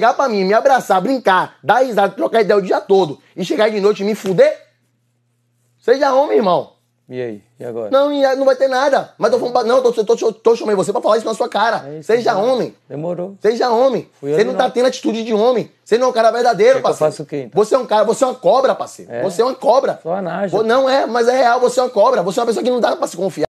chegar pra mim, me abraçar, brincar, dar risada, trocar ideia o dia todo e chegar de noite e me fuder? Seja homem, irmão. E aí? E agora? Não, e não vai ter nada. Mas tô falando, não, tô, tô, tô, tô chamando você pra falar isso na sua cara. É isso, Seja cara. Então. homem. Demorou. Seja homem. você não, não tá tendo atitude de homem. Você não é um cara verdadeiro, que parceiro. Que eu faço o quê? Então? Você é um cara, você é uma cobra, parceiro. É. Você é uma cobra. Sou anágio. Não é, mas é real, você é uma cobra. Você é uma pessoa que não dá pra se confiar.